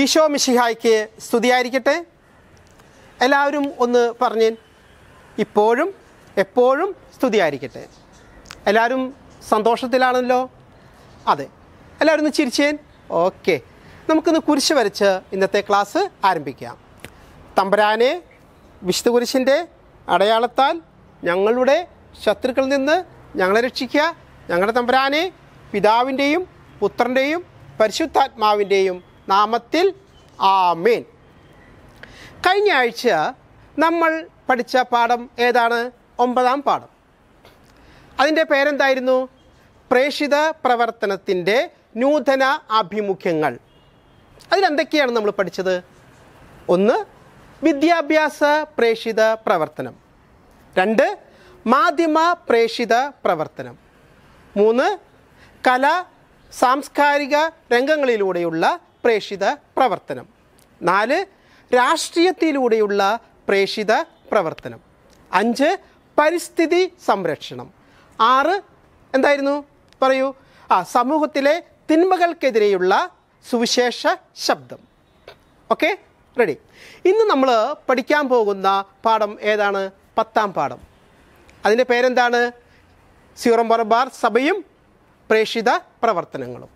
ഈശോ മിഷിഹായ്ക്ക് സ്തുതിയായിരിക്കട്ടെ എല്ലാവരും ഒന്ന് പറഞ്ഞു ഇപ്പോഴും എപ്പോഴും സ്തുതിയായിരിക്കട്ടെ എല്ലാവരും സന്തോഷത്തിലാണല്ലോ അതെ എല്ലാവരും ഒന്ന് ചിരിച്ചേൻ ഓക്കെ നമുക്കിന്ന് കുരിശ് വരച്ച് ഇന്നത്തെ ക്ലാസ് ആരംഭിക്കാം തമ്പരാനെ വിശുദ്ധ കുരിശിൻ്റെ അടയാളത്താൽ ഞങ്ങളുടെ ശത്രുക്കളിൽ നിന്ന് ഞങ്ങളെ രക്ഷിക്കുക ഞങ്ങളുടെ തമ്പരാനെ പിതാവിൻ്റെയും പുത്രൻ്റെയും പരിശുദ്ധാത്മാവിൻ്റെയും നാമത്തിൽ ആമേൻ കഴിഞ്ഞ ആഴ്ച നമ്മൾ പഠിച്ച പാഠം ഏതാണ് ഒമ്പതാം പാഠം അതിൻ്റെ പേരെന്തായിരുന്നു പ്രേഷിത പ്രവർത്തനത്തിൻ്റെ നൂതന ആഭിമുഖ്യങ്ങൾ അതിലെന്തൊക്കെയാണ് നമ്മൾ പഠിച്ചത് ഒന്ന് വിദ്യാഭ്യാസ പ്രേഷിത പ്രവർത്തനം രണ്ട് മാധ്യമ പ്രേഷിത പ്രവർത്തനം മൂന്ന് കല സാംസ്കാരിക രംഗങ്ങളിലൂടെയുള്ള പ്രേഷിത പ്രവർത്തനം നാല് രാഷ്ട്രീയത്തിലൂടെയുള്ള പ്രേഷിത പ്രവർത്തനം അഞ്ച് പരിസ്ഥിതി സംരക്ഷണം ആറ് എന്തായിരുന്നു പറയൂ ആ സമൂഹത്തിലെ തിന്മകൾക്കെതിരെയുള്ള സുവിശേഷ ശബ്ദം ഓക്കെ റെഡി ഇന്ന് നമ്മൾ പഠിക്കാൻ പോകുന്ന പാഠം ഏതാണ് പത്താം പാഠം അതിൻ്റെ പേരെന്താണ് സീറം സഭയും പ്രേഷിത പ്രവർത്തനങ്ങളും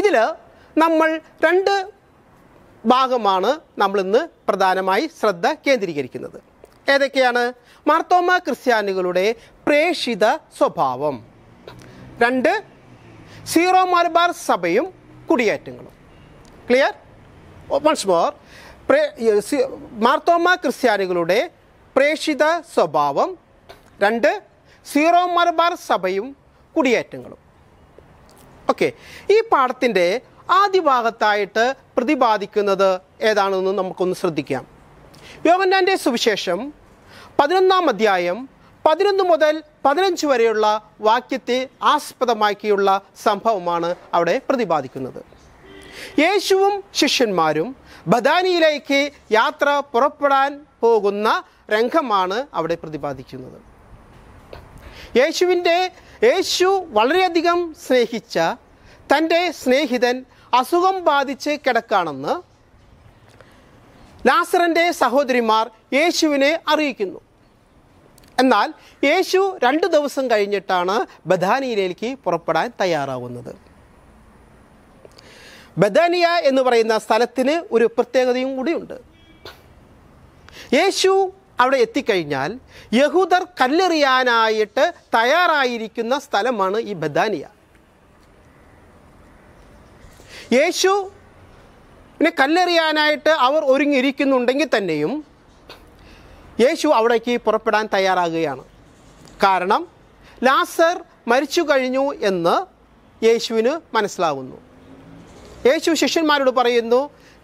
ഇതിൽ നമ്മൾ രണ്ട് ഭാഗമാണ് നമ്മളിന്ന് പ്രധാനമായി ശ്രദ്ധ കേന്ദ്രീകരിക്കുന്നത് ഏതൊക്കെയാണ് മാർത്തോമ ക്രിസ്ത്യാനികളുടെ പ്രേഷിത സ്വഭാവം രണ്ട് സീറോ മലബാർ സഭയും കുടിയേറ്റങ്ങളും clear once more pray Marthoma ക്രിസ്ത്യാനികളുടെ പ്രേഷിത സ്വഭാവം രണ്ട് സീറോ മലബാർ സഭയും കുടിയേറ്റങ്ങളും ഓക്കെ ഈ പാഠത്തിൻ്റെ ആദ്യ ഭാഗത്തായിട്ട് പ്രതിപാദിക്കുന്നത് ഏതാണെന്ന് നമുക്കൊന്ന് ശ്രദ്ധിക്കാം യോഗന്നാൻ്റെ സുവിശേഷം പതിനൊന്നാം അധ്യായം പതിനൊന്ന് മുതൽ പതിനഞ്ച് വരെയുള്ള വാക്യത്തെ ആസ്പദമാക്കിയുള്ള സംഭവമാണ് അവിടെ പ്രതിപാദിക്കുന്നത് യേശുവും ശിഷ്യന്മാരും ബദാനിയിലേക്ക് യാത്ര പുറപ്പെടാൻ പോകുന്ന രംഗമാണ് അവിടെ പ്രതിപാദിക്കുന്നത് യേശുവിൻ്റെ യേശു വളരെയധികം സ്നേഹിച്ച തൻ്റെ സ്നേഹിതൻ അസുഖം ബാധിച്ച് കിടക്കാണെന്ന് നാസറിൻ്റെ സഹോദരിമാർ യേശുവിനെ അറിയിക്കുന്നു എന്നാൽ യേശു രണ്ട് ദിവസം കഴിഞ്ഞിട്ടാണ് ബദാനിയിലേക്ക് പുറപ്പെടാൻ തയ്യാറാവുന്നത് ബദാനിയ എന്ന് പറയുന്ന സ്ഥലത്തിന് ഒരു പ്രത്യേകതയും കൂടിയുണ്ട് യേശു അവിടെ എത്തിക്കഴിഞ്ഞാൽ യഹൂദർ കല്ലെറിയാനായിട്ട് തയ്യാറായിരിക്കുന്ന സ്ഥലമാണ് ഈ ബദാനിയ യേശു പിന്നെ കല്ലെറിയാനായിട്ട് അവർ ഒരുങ്ങിയിരിക്കുന്നുണ്ടെങ്കിൽ തന്നെയും യേശു അവിടേക്ക് പുറപ്പെടാൻ തയ്യാറാകുകയാണ് കാരണം ലാസർ മരിച്ചു കഴിഞ്ഞു എന്ന് യേശുവിന് മനസ്സിലാവുന്നു യേശു ശിഷ്യന്മാരോട് പറയുന്നു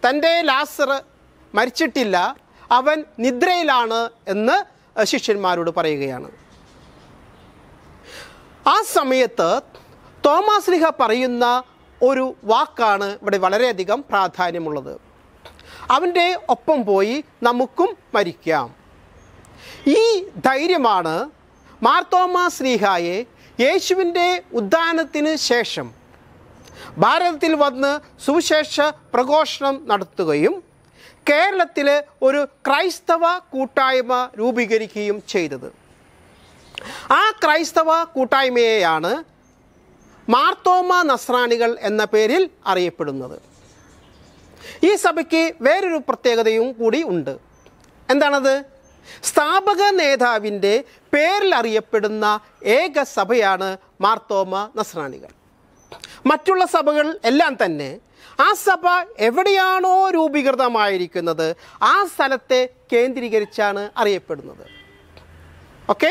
തൻ്റെ ലാസർ മരിച്ചിട്ടില്ല അവൻ നിദ്രയിലാണ് എന്ന് ശിഷ്യന്മാരോട് പറയുകയാണ് ആ സമയത്ത് തോമാസ്ലിഹ പറയുന്ന ഒരു വാക്കാണ് ഇവിടെ വളരെയധികം പ്രാധാന്യമുള്ളത് അവൻ്റെ ഒപ്പം പോയി നമുക്കും മരിക്കാം ഈ ധൈര്യമാണ് മാർത്തോമ ശ്രീഹായെ യേശുവിൻ്റെ ഉദ്ധാനത്തിന് ശേഷം ഭാരതത്തിൽ വന്ന് സുവിശേഷ പ്രഘോഷണം നടത്തുകയും കേരളത്തിൽ ഒരു ക്രൈസ്തവ കൂട്ടായ്മ രൂപീകരിക്കുകയും ചെയ്തത് ആ ക്രൈസ്തവ കൂട്ടായ്മയെയാണ് മാർത്തോമ നസ്രാണികൾ എന്ന പേരിൽ അറിയപ്പെടുന്നത് ഈ സഭയ്ക്ക് വേറൊരു പ്രത്യേകതയും കൂടി ഉണ്ട് എന്താണത് സ്ഥാപക നേതാവിൻ്റെ പേരിൽ അറിയപ്പെടുന്ന ഏക സഭയാണ് മാർത്തോമ നസ്രാണികൾ മറ്റുള്ള സഭകൾ എല്ലാം തന്നെ ആ സഭ എവിടെയാണോ രൂപീകൃതമായിരിക്കുന്നത് ആ സ്ഥലത്തെ കേന്ദ്രീകരിച്ചാണ് അറിയപ്പെടുന്നത് ഓക്കെ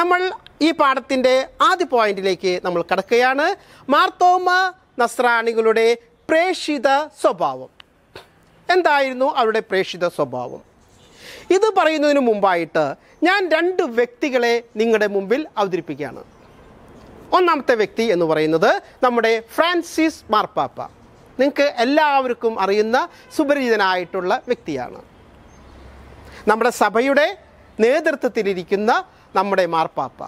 നമ്മൾ ഈ പാഠത്തിൻ്റെ ആദ്യ പോയിന്റിലേക്ക് നമ്മൾ കടക്കുകയാണ് മാർത്തോമ നസ്രാണികളുടെ പ്രേഷിത സ്വഭാവം എന്തായിരുന്നു അവരുടെ പ്രേഷിത സ്വഭാവം ഇത് പറയുന്നതിന് മുമ്പായിട്ട് ഞാൻ രണ്ട് വ്യക്തികളെ നിങ്ങളുടെ മുമ്പിൽ അവതരിപ്പിക്കുകയാണ് ഒന്നാമത്തെ വ്യക്തി എന്ന് പറയുന്നത് നമ്മുടെ ഫ്രാൻസിസ് മാർപ്പാപ്പ നിങ്ങൾക്ക് എല്ലാവർക്കും അറിയുന്ന സുപരിചിതനായിട്ടുള്ള വ്യക്തിയാണ് നമ്മുടെ സഭയുടെ നേതൃത്വത്തിലിരിക്കുന്ന നമ്മുടെ മാർപ്പാപ്പ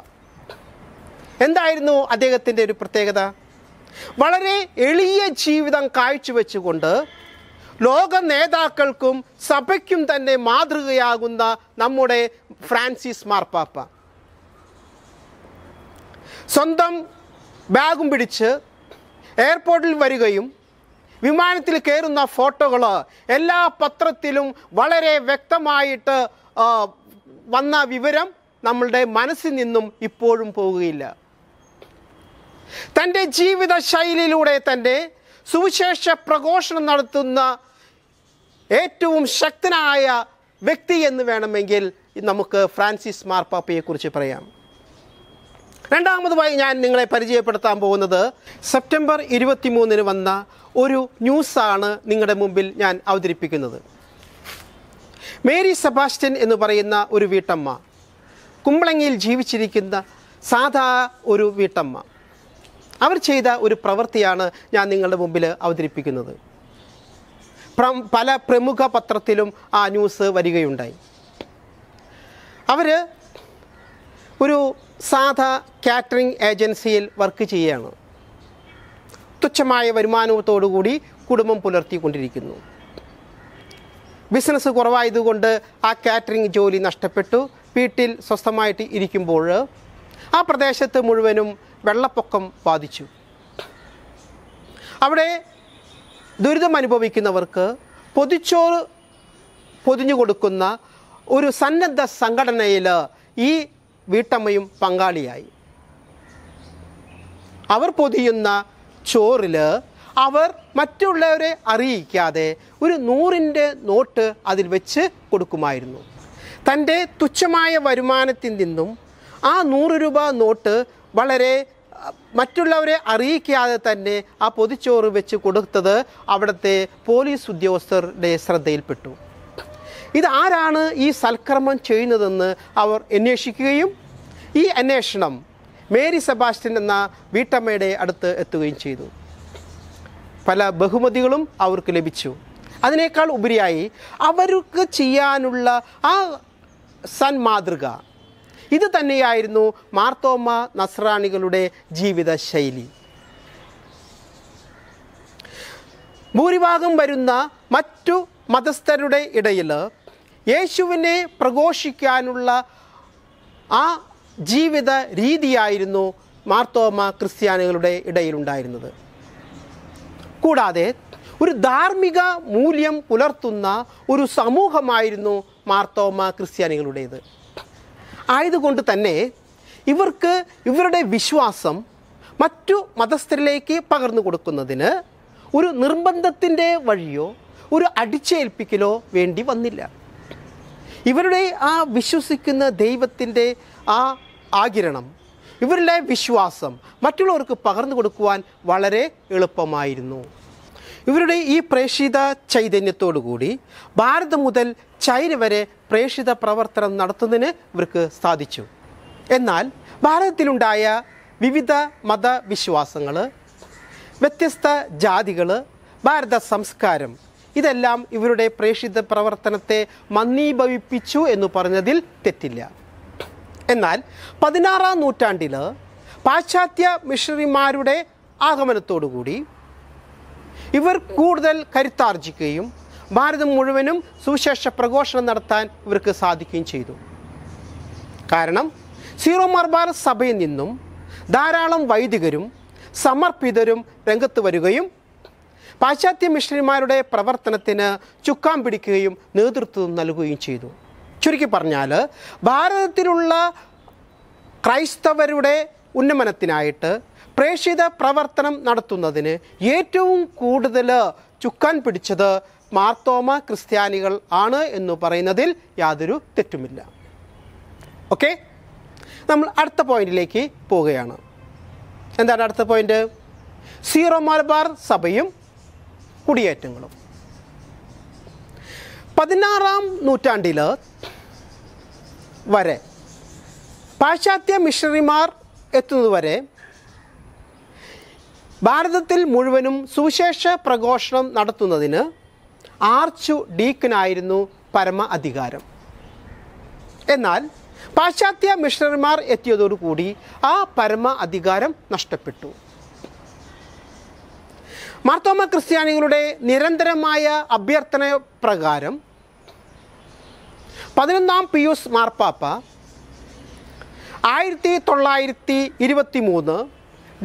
എന്തായിരുന്നു അദ്ദേഹത്തിൻ്റെ ഒരു പ്രത്യേകത വളരെ എളിയ ജീവിതം കാഴ്ചവെച്ചുകൊണ്ട് ലോക നേതാക്കൾക്കും സഭയ്ക്കും തന്നെ മാതൃകയാകുന്ന നമ്മുടെ ഫ്രാൻസിസ് മാർപ്പാപ്പ സ്വന്തം ബാഗും പിടിച്ച് എയർപോർട്ടിൽ വരികയും വിമാനത്തിൽ കയറുന്ന ഫോട്ടോകൾ എല്ലാ പത്രത്തിലും വളരെ വ്യക്തമായിട്ട് വന്ന വിവരം നമ്മളുടെ മനസ്സിൽ നിന്നും ഇപ്പോഴും പോവുകയില്ല തൻ്റെ ജീവിത ശൈലിയിലൂടെ തന്നെ സുവിശേഷ പ്രഘോഷണം നടത്തുന്ന ഏറ്റവും ശക്തനായ വ്യക്തി എന്ന് വേണമെങ്കിൽ നമുക്ക് ഫ്രാൻസിസ് മാർപ്പാപ്പയെക്കുറിച്ച് പറയാം രണ്ടാമതുമായി ഞാൻ നിങ്ങളെ പരിചയപ്പെടുത്താൻ പോകുന്നത് സെപ്റ്റംബർ മൂന്നിന് വന്ന ഒരു ന്യൂസാണ് നിങ്ങളുടെ മുമ്പിൽ ഞാൻ അവതരിപ്പിക്കുന്നത് മേരി സെബാസ്റ്റ്യൻ എന്ന് പറയുന്ന ഒരു വീട്ടമ്മ കുമ്പളങ്ങിയിൽ ജീവിച്ചിരിക്കുന്ന സാധാ ഒരു വീട്ടമ്മ അവർ ചെയ്ത ഒരു പ്രവൃത്തിയാണ് ഞാൻ നിങ്ങളുടെ മുമ്പിൽ അവതരിപ്പിക്കുന്നത് പല പ്രമുഖ പത്രത്തിലും ആ ന്യൂസ് വരികയുണ്ടായി അവർ ഒരു സാധാ കാറ്ററിംഗ് ഏജൻസിയിൽ വർക്ക് ചെയ്യുകയാണ് തുച്ഛമായ വരുമാനത്തോടുകൂടി കുടുംബം പുലർത്തിക്കൊണ്ടിരിക്കുന്നു ബിസിനസ് കുറവായതുകൊണ്ട് ആ കാറ്ററിംഗ് ജോലി നഷ്ടപ്പെട്ടു വീട്ടിൽ സ്വസ്ഥമായിട്ട് ഇരിക്കുമ്പോൾ ആ പ്രദേശത്ത് മുഴുവനും വെള്ളപ്പൊക്കം ബാധിച്ചു അവിടെ ദുരിതം അനുഭവിക്കുന്നവർക്ക് പൊതിച്ചോറ് പൊതിഞ്ഞു കൊടുക്കുന്ന ഒരു സന്നദ്ധ സംഘടനയിൽ ഈ വീട്ടമ്മയും പങ്കാളിയായി അവർ പൊതിയുന്ന ചോറിൽ അവർ മറ്റുള്ളവരെ അറിയിക്കാതെ ഒരു നൂറിൻ്റെ നോട്ട് അതിൽ വെച്ച് കൊടുക്കുമായിരുന്നു തൻ്റെ തുച്ഛമായ വരുമാനത്തിൽ നിന്നും ആ നൂറ് രൂപ നോട്ട് വളരെ മറ്റുള്ളവരെ അറിയിക്കാതെ തന്നെ ആ പൊതിച്ചോറ് വെച്ച് കൊടുത്തത് അവിടുത്തെ പോലീസ് ഉദ്യോഗസ്ഥരുടെ ശ്രദ്ധയിൽപ്പെട്ടു ഇത് ആരാണ് ഈ സൽക്രമം ചെയ്യുന്നതെന്ന് അവർ അന്വേഷിക്കുകയും ഈ അന്വേഷണം മേരി സെബാസ്റ്റ്യൻ എന്ന വീട്ടമ്മയുടെ അടുത്ത് എത്തുകയും ചെയ്തു പല ബഹുമതികളും അവർക്ക് ലഭിച്ചു അതിനേക്കാൾ ഉപരിയായി അവർക്ക് ചെയ്യാനുള്ള ആ സന്മാതൃക ഇത് തന്നെയായിരുന്നു മാർത്തോമ നസ്രാണികളുടെ ജീവിതശൈലി ഭൂരിഭാഗം വരുന്ന മറ്റു മതസ്ഥരുടെ ഇടയിൽ യേശുവിനെ പ്രഘോഷിക്കാനുള്ള ആ ജീവിത രീതിയായിരുന്നു മാർത്തോമ ക്രിസ്ത്യാനികളുടെ ഇടയിലുണ്ടായിരുന്നത് കൂടാതെ ഒരു ധാർമ്മിക മൂല്യം പുലർത്തുന്ന ഒരു സമൂഹമായിരുന്നു മാർത്തോമ ക്രിസ്ത്യാനികളുടേത് ആയതുകൊണ്ട് തന്നെ ഇവർക്ക് ഇവരുടെ വിശ്വാസം മറ്റു മതസ്ഥരിലേക്ക് പകർന്നു കൊടുക്കുന്നതിന് ഒരു നിർബന്ധത്തിൻ്റെ വഴിയോ ഒരു അടിച്ചേൽപ്പിക്കലോ വേണ്ടി വന്നില്ല ഇവരുടെ ആ വിശ്വസിക്കുന്ന ദൈവത്തിൻ്റെ ആ ആകിരണം ഇവരുടെ വിശ്വാസം മറ്റുള്ളവർക്ക് പകർന്നു കൊടുക്കുവാൻ വളരെ എളുപ്പമായിരുന്നു ഇവരുടെ ഈ പ്രേഷിത ചൈതന്യത്തോടുകൂടി ഭാരതം മുതൽ ചൈന വരെ പ്രേഷിത പ്രവർത്തനം നടത്തുന്നതിന് ഇവർക്ക് സാധിച്ചു എന്നാൽ ഭാരതത്തിലുണ്ടായ വിവിധ മതവിശ്വാസങ്ങൾ വ്യത്യസ്ത ജാതികൾ ഭാരത സംസ്കാരം ഇതെല്ലാം ഇവരുടെ പ്രേഷിത പ്രവർത്തനത്തെ മന്ദീഭവിപ്പിച്ചു എന്ന് പറഞ്ഞതിൽ തെറ്റില്ല എന്നാൽ പതിനാറാം നൂറ്റാണ്ടിൽ പാശ്ചാത്യ മിഷണറിമാരുടെ ആഗമനത്തോടുകൂടി ഇവർ കൂടുതൽ കരുത്താർജിക്കുകയും ഭാരതം മുഴുവനും സുവിശേഷ പ്രഘോഷണം നടത്താൻ ഇവർക്ക് സാധിക്കുകയും ചെയ്തു കാരണം സീറോ മർബാർ സഭയിൽ നിന്നും ധാരാളം വൈദികരും സമർപ്പിതരും രംഗത്ത് വരികയും പാശ്ചാത്യ മിഷണറിമാരുടെ പ്രവർത്തനത്തിന് ചുക്കാൻ പിടിക്കുകയും നേതൃത്വം നൽകുകയും ചെയ്തു ചുരുക്കി പറഞ്ഞാൽ ഭാരതത്തിലുള്ള ക്രൈസ്തവരുടെ ഉന്നമനത്തിനായിട്ട് പ്രേഷിത പ്രവർത്തനം നടത്തുന്നതിന് ഏറ്റവും കൂടുതൽ ചുക്കാൻ പിടിച്ചത് മാർത്തോമ ക്രിസ്ത്യാനികൾ ആണ് എന്ന് പറയുന്നതിൽ യാതൊരു തെറ്റുമില്ല ഓക്കെ നമ്മൾ അടുത്ത പോയിന്റിലേക്ക് പോവുകയാണ് എന്താണ് അടുത്ത പോയിന്റ് സീറോ മലബാർ സഭയും കുടിയേറ്റങ്ങളും പതിനാറാം നൂറ്റാണ്ടിൽ വരെ പാശ്ചാത്യ മിഷണറിമാർ എത്തുന്നതുവരെ ഭാരതത്തിൽ മുഴുവനും സുവിശേഷ പ്രഘോഷണം നടത്തുന്നതിന് ആർച്ചു ഡീക്കനായിരുന്നു പരമ അധികാരം എന്നാൽ പാശ്ചാത്യ മിഷണറിമാർ എത്തിയതോടുകൂടി ആ പരമ അധികാരം നഷ്ടപ്പെട്ടു മാർത്തോമ ക്രിസ്ത്യാനികളുടെ നിരന്തരമായ അഭ്യർത്ഥന പ്രകാരം പതിനൊന്നാം പിയൂസ് മാർപ്പാപ്പ ആയിരത്തി തൊള്ളായിരത്തി ഇരുപത്തി മൂന്ന്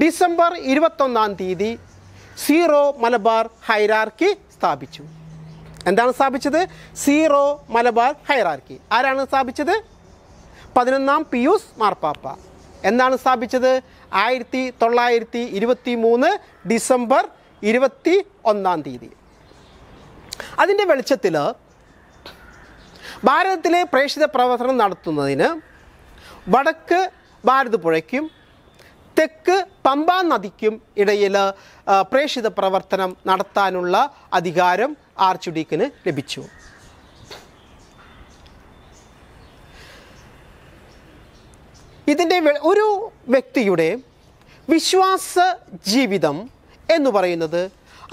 ഡിസംബർ ഇരുപത്തൊന്നാം തീയതി സീറോ മലബാർ ഹൈറാർക്കി സ്ഥാപിച്ചു എന്താണ് സ്ഥാപിച്ചത് സീറോ മലബാർ ഹൈറാർക്കി ആരാണ് സ്ഥാപിച്ചത് പതിനൊന്നാം പിയൂസ് മാർപ്പാപ്പ എന്നാണ് സ്ഥാപിച്ചത് ആയിരത്തി തൊള്ളായിരത്തി ഇരുപത്തി മൂന്ന് ഡിസംബർ ഇരുപത്തി ഒന്നാം തീയതി അതിൻ്റെ വെളിച്ചത്തിൽ ഭാരതത്തിലെ പ്രേക്ഷിത പ്രവർത്തനം നടത്തുന്നതിന് വടക്ക് ഭാരതപ്പുഴയ്ക്കും തെക്ക് പമ്പാ നദിക്കും ഇടയിൽ പ്രേക്ഷിത പ്രവർത്തനം നടത്താനുള്ള അധികാരം ആർച്ച് ഡീക്കിന് ലഭിച്ചു ഇതിൻ്റെ ഒരു വ്യക്തിയുടെ വിശ്വാസ ജീവിതം എന്ന് പറയുന്നത്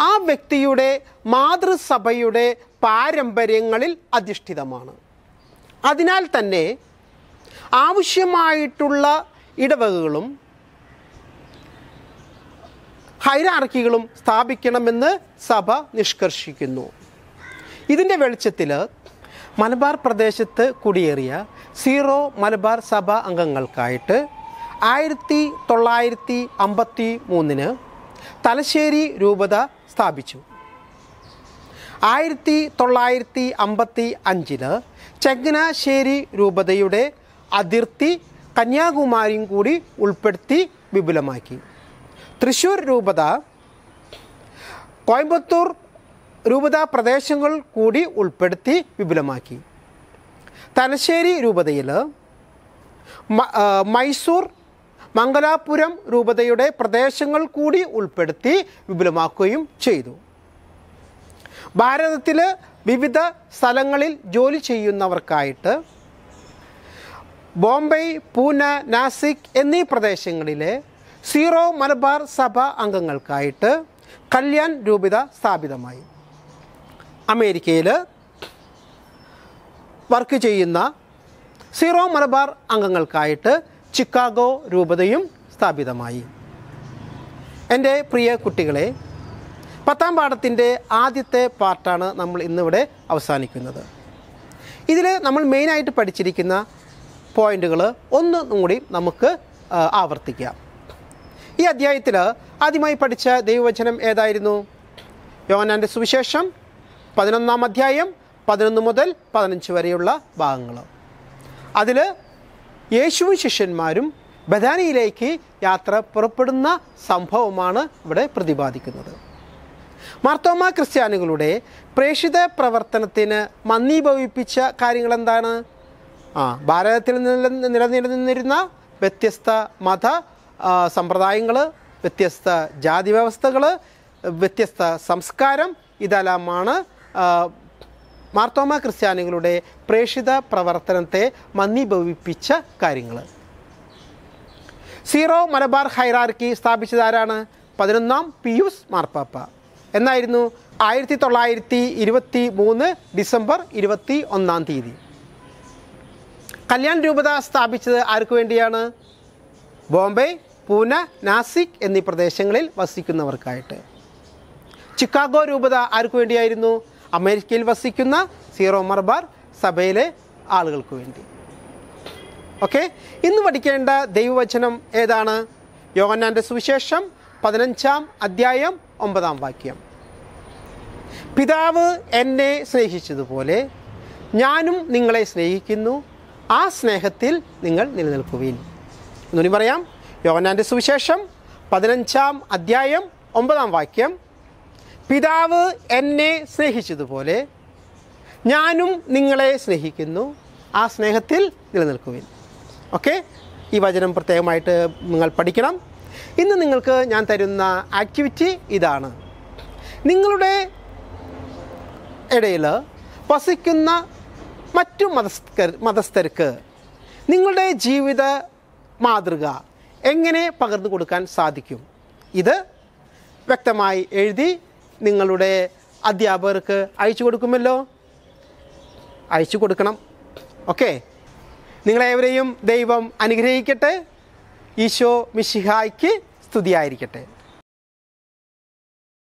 ആ വ്യക്തിയുടെ മാതൃസഭയുടെ പാരമ്പര്യങ്ങളിൽ അധിഷ്ഠിതമാണ് അതിനാൽ തന്നെ ആവശ്യമായിട്ടുള്ള ഇടവകകളും ഹൈരാർക്കികളും സ്ഥാപിക്കണമെന്ന് സഭ നിഷ്കർഷിക്കുന്നു ഇതിൻ്റെ വെളിച്ചത്തിൽ മലബാർ പ്രദേശത്ത് കുടിയേറിയ സീറോ മലബാർ സഭ അംഗങ്ങൾക്കായിട്ട് ആയിരത്തി തൊള്ളായിരത്തി അമ്പത്തി മൂന്നിന് തലശ്ശേരി രൂപത സ്ഥാപിച്ചു ആയിരത്തി തൊള്ളായിരത്തി അമ്പത്തി അഞ്ചിൽ ചങ്ങനാശ്ശേരി രൂപതയുടെ അതിർത്തി കന്യാകുമാരിയും കൂടി ഉൾപ്പെടുത്തി വിപുലമാക്കി തൃശ്ശൂർ രൂപത കോയമ്പത്തൂർ രൂപത പ്രദേശങ്ങൾ കൂടി ഉൾപ്പെടുത്തി വിപുലമാക്കി തലശ്ശേരി രൂപതയിൽ മൈസൂർ മംഗലാപുരം രൂപതയുടെ പ്രദേശങ്ങൾ കൂടി ഉൾപ്പെടുത്തി വിപുലമാക്കുകയും ചെയ്തു ഭാരതത്തിൽ വിവിധ സ്ഥലങ്ങളിൽ ജോലി ചെയ്യുന്നവർക്കായിട്ട് ബോംബെ പൂന നാസിക് എന്നീ പ്രദേശങ്ങളിലെ സീറോ മലബാർ സഭ അംഗങ്ങൾക്കായിട്ട് കല്യാൺ രൂപിത സ്ഥാപിതമായി അമേരിക്കയിൽ വർക്ക് ചെയ്യുന്ന സീറോ മലബാർ അംഗങ്ങൾക്കായിട്ട് ചിക്കാഗോ രൂപതയും സ്ഥാപിതമായി എൻ്റെ പ്രിയ കുട്ടികളെ പത്താം പാഠത്തിൻ്റെ ആദ്യത്തെ പാർട്ടാണ് നമ്മൾ ഇന്നിവിടെ അവസാനിക്കുന്നത് ഇതിൽ നമ്മൾ മെയിനായിട്ട് പഠിച്ചിരിക്കുന്ന പോയിന്റുകൾ ഒന്നും കൂടി നമുക്ക് ആവർത്തിക്കാം ഈ അധ്യായത്തിൽ ആദ്യമായി പഠിച്ച ദൈവവചനം ഏതായിരുന്നു യോനാൻ്റെ സുവിശേഷം പതിനൊന്നാം അധ്യായം പതിനൊന്ന് മുതൽ പതിനഞ്ച് വരെയുള്ള ഭാഗങ്ങൾ അതിൽ യേശുവും ശിഷ്യന്മാരും ബദാനിയിലേക്ക് യാത്ര പുറപ്പെടുന്ന സംഭവമാണ് ഇവിടെ പ്രതിപാദിക്കുന്നത് മാർത്തോമ ക്രിസ്ത്യാനികളുടെ പ്രേക്ഷിത പ്രവർത്തനത്തിന് മന്ദീഭവിപ്പിച്ച കാര്യങ്ങൾ എന്താണ് ആ ഭാരതത്തിൽ നിലനിന്നിരുന്ന വ്യത്യസ്ത മത സമ്പ്രദായങ്ങൾ വ്യത്യസ്ത ജാതി വ്യവസ്ഥകൾ വ്യത്യസ്ത സംസ്കാരം ഇതെല്ലാമാണ് മാർത്തോമ ക്രിസ്ത്യാനികളുടെ പ്രേഷിത പ്രവർത്തനത്തെ മന്ദീഭവിപ്പിച്ച കാര്യങ്ങൾ സീറോ മലബാർ ഹൈറാർക്കി സ്ഥാപിച്ചതാരാണ് പതിനൊന്നാം പിയൂസ് മാർപ്പാപ്പ എന്നായിരുന്നു ആയിരത്തി തൊള്ളായിരത്തി ഇരുപത്തി മൂന്ന് ഡിസംബർ ഇരുപത്തി ഒന്നാം തീയതി കല്യാൺ രൂപത സ്ഥാപിച്ചത് ആർക്കു വേണ്ടിയാണ് ബോംബെ പൂന നാസിക് എന്നീ പ്രദേശങ്ങളിൽ വസിക്കുന്നവർക്കായിട്ട് ചിക്കാഗോ രൂപത ആർക്കു വേണ്ടിയായിരുന്നു അമേരിക്കയിൽ വസിക്കുന്ന സീറോ മർബാർ സഭയിലെ ആളുകൾക്ക് വേണ്ടി ഓക്കെ ഇന്ന് പഠിക്കേണ്ട ദൈവവചനം ഏതാണ് യോഗന്നാൻ്റെ സുവിശേഷം പതിനഞ്ചാം അധ്യായം ഒമ്പതാം വാക്യം പിതാവ് എന്നെ സ്നേഹിച്ചതുപോലെ ഞാനും നിങ്ങളെ സ്നേഹിക്കുന്നു ആ സ്നേഹത്തിൽ നിങ്ങൾ നിലനിൽക്കുവിൻ എന്നുനി പറയാം യോവനാൻ്റെ സുവിശേഷം പതിനഞ്ചാം അധ്യായം ഒമ്പതാം വാക്യം പിതാവ് എന്നെ സ്നേഹിച്ചതുപോലെ ഞാനും നിങ്ങളെ സ്നേഹിക്കുന്നു ആ സ്നേഹത്തിൽ നിലനിൽക്കുവിൻ ഓക്കെ ഈ വചനം പ്രത്യേകമായിട്ട് നിങ്ങൾ പഠിക്കണം ഇന്ന് നിങ്ങൾക്ക് ഞാൻ തരുന്ന ആക്ടിവിറ്റി ഇതാണ് നിങ്ങളുടെ ഇടയിൽ വസിക്കുന്ന മറ്റു മതസ്ഥർ മതസ്ഥർക്ക് നിങ്ങളുടെ ജീവിത മാതൃക എങ്ങനെ പകർന്നു കൊടുക്കാൻ സാധിക്കും ഇത് വ്യക്തമായി എഴുതി നിങ്ങളുടെ അധ്യാപകർക്ക് അയച്ചു കൊടുക്കുമല്ലോ അയച്ചു കൊടുക്കണം ഓക്കെ നിങ്ങളേവരെയും ദൈവം അനുഗ്രഹിക്കട്ടെ ഈശോ മിഷിഹായ്ക്ക് സ്തുതിയായിരിക്കട്ടെ